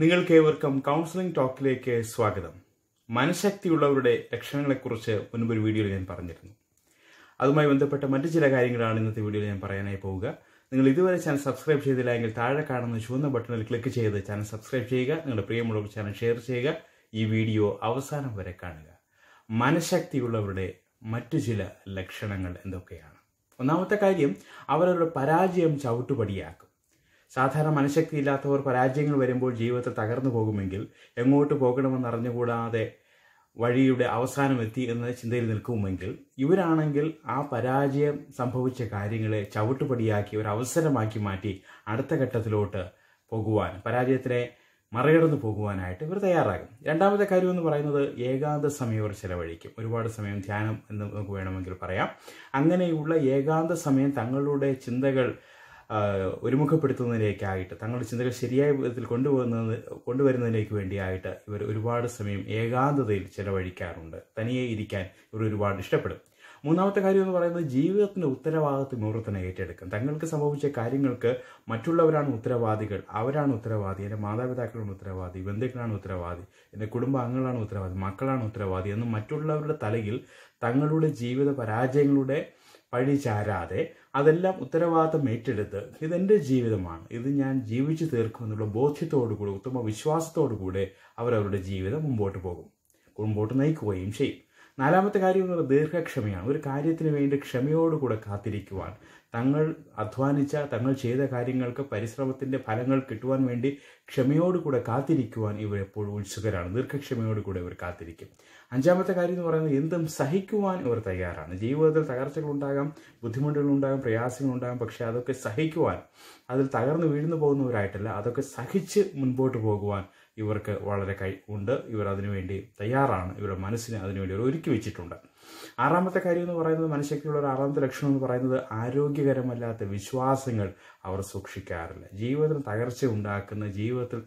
നിങ്ങൾക്ക് ഏവർക്കും കൗൺസിലിംഗ് ടോക്കിലേക്ക് സ്വാഗതം മനഃശക്തിയുള്ളവരുടെ ലക്ഷണങ്ങളെക്കുറിച്ച് മുൻപൊരു വീഡിയോയിൽ ഞാൻ പറഞ്ഞിരുന്നു അതുമായി ബന്ധപ്പെട്ട മറ്റു ചില കാര്യങ്ങളാണ് ഇന്നത്തെ വീഡിയോയിൽ ഞാൻ പറയാനായി പോവുക നിങ്ങൾ ഇതുവരെ ചാനൽ സബ്സ്ക്രൈബ് ചെയ്തില്ല എങ്കിൽ താഴെ കാണുന്ന ചുവന്ന ബട്ടണിൽ ക്ലിക്ക് ചെയ്ത് ചാനൽ സബ്സ്ക്രൈബ് ചെയ്യുക നിങ്ങളുടെ പ്രിയമുള്ളവർ ചാനൽ ഷെയർ ചെയ്യുക ഈ വീഡിയോ അവസാനം വരെ കാണുക മനഃശക്തിയുള്ളവരുടെ മറ്റു ചില ലക്ഷണങ്ങൾ എന്തൊക്കെയാണ് ഒന്നാമത്തെ കാര്യം അവരവരുടെ പരാജയം ചവിട്ടുപടിയാക്കും സാധാരണ ഇല്ലാത്തവർ പരാജയങ്ങൾ വരുമ്പോൾ ജീവിതത്തെ തകർന്നു പോകുമെങ്കിൽ എങ്ങോട്ട് പോകണമെന്ന് അറിഞ്ഞുകൂടാതെ വഴിയുടെ അവസാനം എത്തി എന്ന ചിന്തയിൽ നിൽക്കുമെങ്കിൽ ഇവരാണെങ്കിൽ ആ പരാജയം സംഭവിച്ച കാര്യങ്ങളെ ചവിട്ടുപടിയാക്കി ഒരു അവസരമാക്കി മാറ്റി അടുത്ത ഘട്ടത്തിലോട്ട് പോകുവാൻ പരാജയത്തിനെ മറികടന്നു പോകുവാനായിട്ട് ഇവർ തയ്യാറാകും രണ്ടാമത്തെ കാര്യം എന്ന് പറയുന്നത് ഏകാന്ത സമയം ഒരു ചെലവഴിക്കും ഒരുപാട് സമയം ധ്യാനം എന്ന് നമുക്ക് വേണമെങ്കിൽ പറയാം അങ്ങനെയുള്ള ഏകാന്ത സമയം തങ്ങളുടെ ചിന്തകൾ ഒരുമുഖപ്പെടുത്തുന്നതിലേക്കായിട്ട് തങ്ങളുടെ ചിന്തകൾ ശരിയായ വിധത്തിൽ കൊണ്ടുപോകുന്നത് കൊണ്ടുവരുന്നതിലേക്ക് വേണ്ടിയായിട്ട് ഇവർ ഒരുപാട് സമയം ഏകാന്തതയിൽ ചെലവഴിക്കാറുണ്ട് തനിയെ ഇരിക്കാൻ ഇവർ ഒരുപാട് ഇഷ്ടപ്പെടും മൂന്നാമത്തെ കാര്യം എന്ന് പറയുന്നത് ജീവിതത്തിന്റെ ഉത്തരവാദിത്വം ഇവർ തന്നെ ഏറ്റെടുക്കും തങ്ങൾക്ക് സംഭവിച്ച കാര്യങ്ങൾക്ക് മറ്റുള്ളവരാണ് ഉത്തരവാദികൾ അവരാണ് ഉത്തരവാദി എൻ്റെ മാതാപിതാക്കളാണ് ഉത്തരവാദി ബന്ധുക്കളാണ് ഉത്തരവാദി എൻ്റെ കുടുംബാംഗങ്ങളാണ് ഉത്തരവാദി മക്കളാണ് ഉത്തരവാദി എന്ന് മറ്റുള്ളവരുടെ തലയിൽ തങ്ങളുടെ ജീവിത പരാജയങ്ങളുടെ ചാരാതെ അതെല്ലാം ഉത്തരവാദിത്തം ഏറ്റെടുത്ത് ഇതെൻ്റെ ജീവിതമാണ് ഇത് ഞാൻ ജീവിച്ചു തീർക്കും എന്നുള്ള ബോധ്യത്തോടുകൂടി ഉത്തമ വിശ്വാസത്തോടുകൂടെ അവരവരുടെ ജീവിതം മുമ്പോട്ട് പോകും മുമ്പോട്ട് നയിക്കുകയും ചെയ്യും നാലാമത്തെ കാര്യം എന്ന് പറയുന്നത് ദീർഘക്ഷമയാണ് ഒരു കാര്യത്തിന് വേണ്ടി ക്ഷമയോടുകൂടെ കാത്തിരിക്കുവാൻ തങ്ങൾ അധ്വാനിച്ച തങ്ങൾ ചെയ്ത കാര്യങ്ങൾക്ക് പരിശ്രമത്തിൻ്റെ ഫലങ്ങൾ കിട്ടുവാൻ വേണ്ടി ക്ഷമയോടുകൂടെ കാത്തിരിക്കുവാൻ എപ്പോഴും ഉത്സുകരാണ് ദീർഘക്ഷമയോടുകൂടെ ഇവർ കാത്തിരിക്കും അഞ്ചാമത്തെ കാര്യം എന്ന് പറയുന്നത് എന്തും സഹിക്കുവാൻ ഇവർ തയ്യാറാണ് ജീവിതത്തിൽ തകർച്ചകളുണ്ടാകാം ബുദ്ധിമുട്ടുകളുണ്ടാകാം പ്രയാസങ്ങളുണ്ടാകാം പക്ഷേ അതൊക്കെ സഹിക്കുവാൻ അതിൽ തകർന്നു വീഴുന്നു പോകുന്നവരായിട്ടല്ല അതൊക്കെ സഹിച്ച് മുൻപോട്ട് പോകുവാൻ ഇവർക്ക് വളരെ കൈ ഉണ്ട് ഇവർ അതിനുവേണ്ടി തയ്യാറാണ് ഇവരുടെ മനസ്സിനെ അതിനുവേണ്ടി ഒരുക്കി വെച്ചിട്ടുണ്ട് ആറാമത്തെ കാര്യം എന്ന് പറയുന്നത് മനുഷ്യക്കുള്ള ഒരു ആറാമത്തെ ലക്ഷണം എന്ന് പറയുന്നത് ആരോഗ്യകരമല്ലാത്ത വിശ്വാസങ്ങൾ അവർ സൂക്ഷിക്കാറില്ല ജീവിതത്തിന് തകർച്ച ഉണ്ടാക്കുന്ന ജീവിതത്തിൽ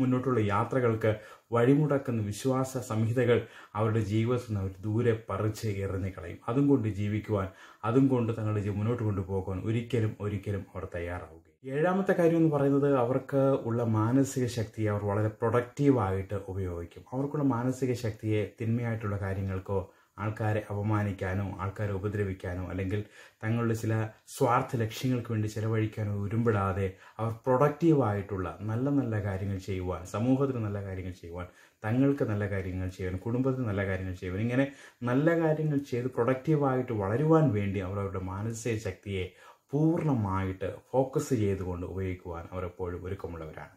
മുന്നോട്ടുള്ള യാത്രകൾക്ക് വഴിമുടക്കുന്ന വിശ്വാസ സംഹിതകൾ അവരുടെ ജീവിതത്തിൽ നിന്ന് അവർ ദൂരെ പറിച്ച് എറിഞ്ഞു കളയും അതും കൊണ്ട് ജീവിക്കുവാൻ അതും കൊണ്ട് തങ്ങളുടെ മുന്നോട്ട് കൊണ്ടുപോകുവാൻ ഒരിക്കലും ഒരിക്കലും അവർ തയ്യാറാവുക ഏഴാമത്തെ കാര്യം എന്ന് പറയുന്നത് അവർക്ക് ഉള്ള മാനസിക ശക്തിയെ അവർ വളരെ പ്രൊഡക്റ്റീവായിട്ട് ഉപയോഗിക്കും അവർക്കുള്ള മാനസിക ശക്തിയെ തിന്മയായിട്ടുള്ള കാര്യങ്ങൾക്കോ ആൾക്കാരെ അപമാനിക്കാനോ ആൾക്കാരെ ഉപദ്രവിക്കാനോ അല്ലെങ്കിൽ തങ്ങളുടെ ചില സ്വാർത്ഥ ലക്ഷ്യങ്ങൾക്ക് വേണ്ടി ചിലവഴിക്കാനോ ഉരുമ്പിടാതെ അവർ പ്രൊഡക്റ്റീവായിട്ടുള്ള നല്ല നല്ല കാര്യങ്ങൾ ചെയ്യുവാൻ സമൂഹത്തിന് നല്ല കാര്യങ്ങൾ ചെയ്യുവാൻ തങ്ങൾക്ക് നല്ല കാര്യങ്ങൾ ചെയ്യാൻ കുടുംബത്തിന് നല്ല കാര്യങ്ങൾ ചെയ്യുവാൻ ഇങ്ങനെ നല്ല കാര്യങ്ങൾ ചെയ്ത് പ്രൊഡക്റ്റീവായിട്ട് വളരുവാൻ വേണ്ടി അവർ അവരുടെ മാനസിക ശക്തിയെ പൂർണ്ണമായിട്ട് ഫോക്കസ് ചെയ്തുകൊണ്ട് ഉപയോഗിക്കുവാൻ അവർ എപ്പോഴും ഒരുക്കമുള്ളവരാണ്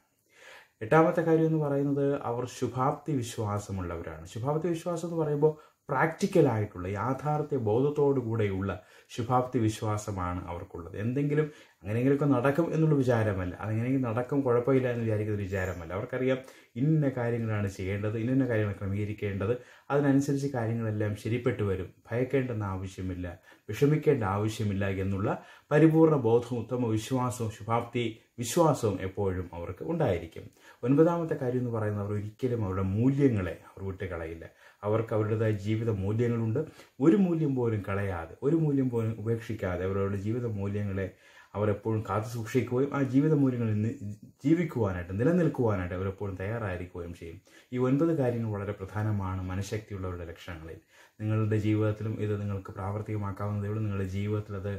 എട്ടാമത്തെ കാര്യം എന്ന് പറയുന്നത് അവർ ശുഭാപ്തി വിശ്വാസമുള്ളവരാണ് ശുഭാപ്തി വിശ്വാസം എന്ന് പറയുമ്പോൾ പ്രാക്ടിക്കലായിട്ടുള്ള യാഥാർത്ഥ്യ ബോധത്തോടു കൂടെയുള്ള ശുഭാപ്തി വിശ്വാസമാണ് അവർക്കുള്ളത് എന്തെങ്കിലും അങ്ങനെയെങ്കിലുമൊക്കെ നടക്കും എന്നുള്ള വിചാരമല്ല അതെങ്ങനെയെങ്കിലും നടക്കും കുഴപ്പമില്ല എന്ന് വിചാരിക്കുന്ന വിചാരമല്ല അവർക്കറിയാം ഇന്ന കാര്യങ്ങളാണ് ചെയ്യേണ്ടത് ഇന്ന കാര്യങ്ങൾ ക്രമീകരിക്കേണ്ടത് അതിനനുസരിച്ച് കാര്യങ്ങളെല്ലാം ശരിപ്പെട്ടു വരും ഭയക്കേണ്ടെന്ന ആവശ്യമില്ല വിഷമിക്കേണ്ട ആവശ്യമില്ല എന്നുള്ള പരിപൂർണ ബോധവും ഉത്തമ വിശ്വാസവും ശുഭാപ്തി വിശ്വാസവും എപ്പോഴും അവർക്ക് ഉണ്ടായിരിക്കും ഒൻപതാമത്തെ കാര്യം എന്ന് പറയുന്നത് അവർ ഒരിക്കലും അവരുടെ മൂല്യങ്ങളെ അവർ വിട്ട് കളയില്ല അവർക്ക് അവരുടേതായ ജീവിത മൂല്യങ്ങളുണ്ട് ഒരു മൂല്യം പോലും കളയാതെ ഒരു മൂല്യം പോലും ഉപേക്ഷിക്കാതെ അവരവരുടെ ജീവിത മൂല്യങ്ങളെ അവരെപ്പോഴും കാത്തു സൂക്ഷിക്കുകയും ആ ജീവിത മൂല്യങ്ങളിൽ നിന്ന് ജീവിക്കുവാനായിട്ട് നിലനിൽക്കുവാനായിട്ട് അവരെപ്പോഴും തയ്യാറായിരിക്കുകയും ചെയ്യും ഈ ഒൻപത് കാര്യങ്ങൾ വളരെ പ്രധാനമാണ് മനഃശക്തിയുള്ളവരുടെ ലക്ഷണങ്ങളിൽ നിങ്ങളുടെ ജീവിതത്തിലും ഇത് നിങ്ങൾക്ക് പ്രാവർത്തികമാക്കാവുന്നതേ ഉള്ളൂ നിങ്ങളുടെ ജീവിതത്തിൽ അത്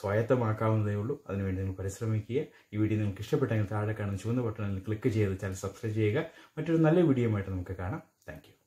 സ്വായത്തമാക്കാവുന്നതേ ഉള്ളൂ അതിനുവേണ്ടി നിങ്ങൾ പരിശ്രമിക്കുക ഈ വീഡിയോ നിങ്ങൾക്ക് ഇഷ്ടപ്പെട്ടെങ്കിൽ താഴെ കാണുന്ന ചുവന്ന ബട്ടണിൽ ക്ലിക്ക് ചെയ്ത് ചാനൽ സബ്സ്ക്രൈബ് ചെയ്യുക മറ്റൊരു നല്ല വീഡിയോയുമായിട്ട് നമുക്ക് കാണാം താങ്ക്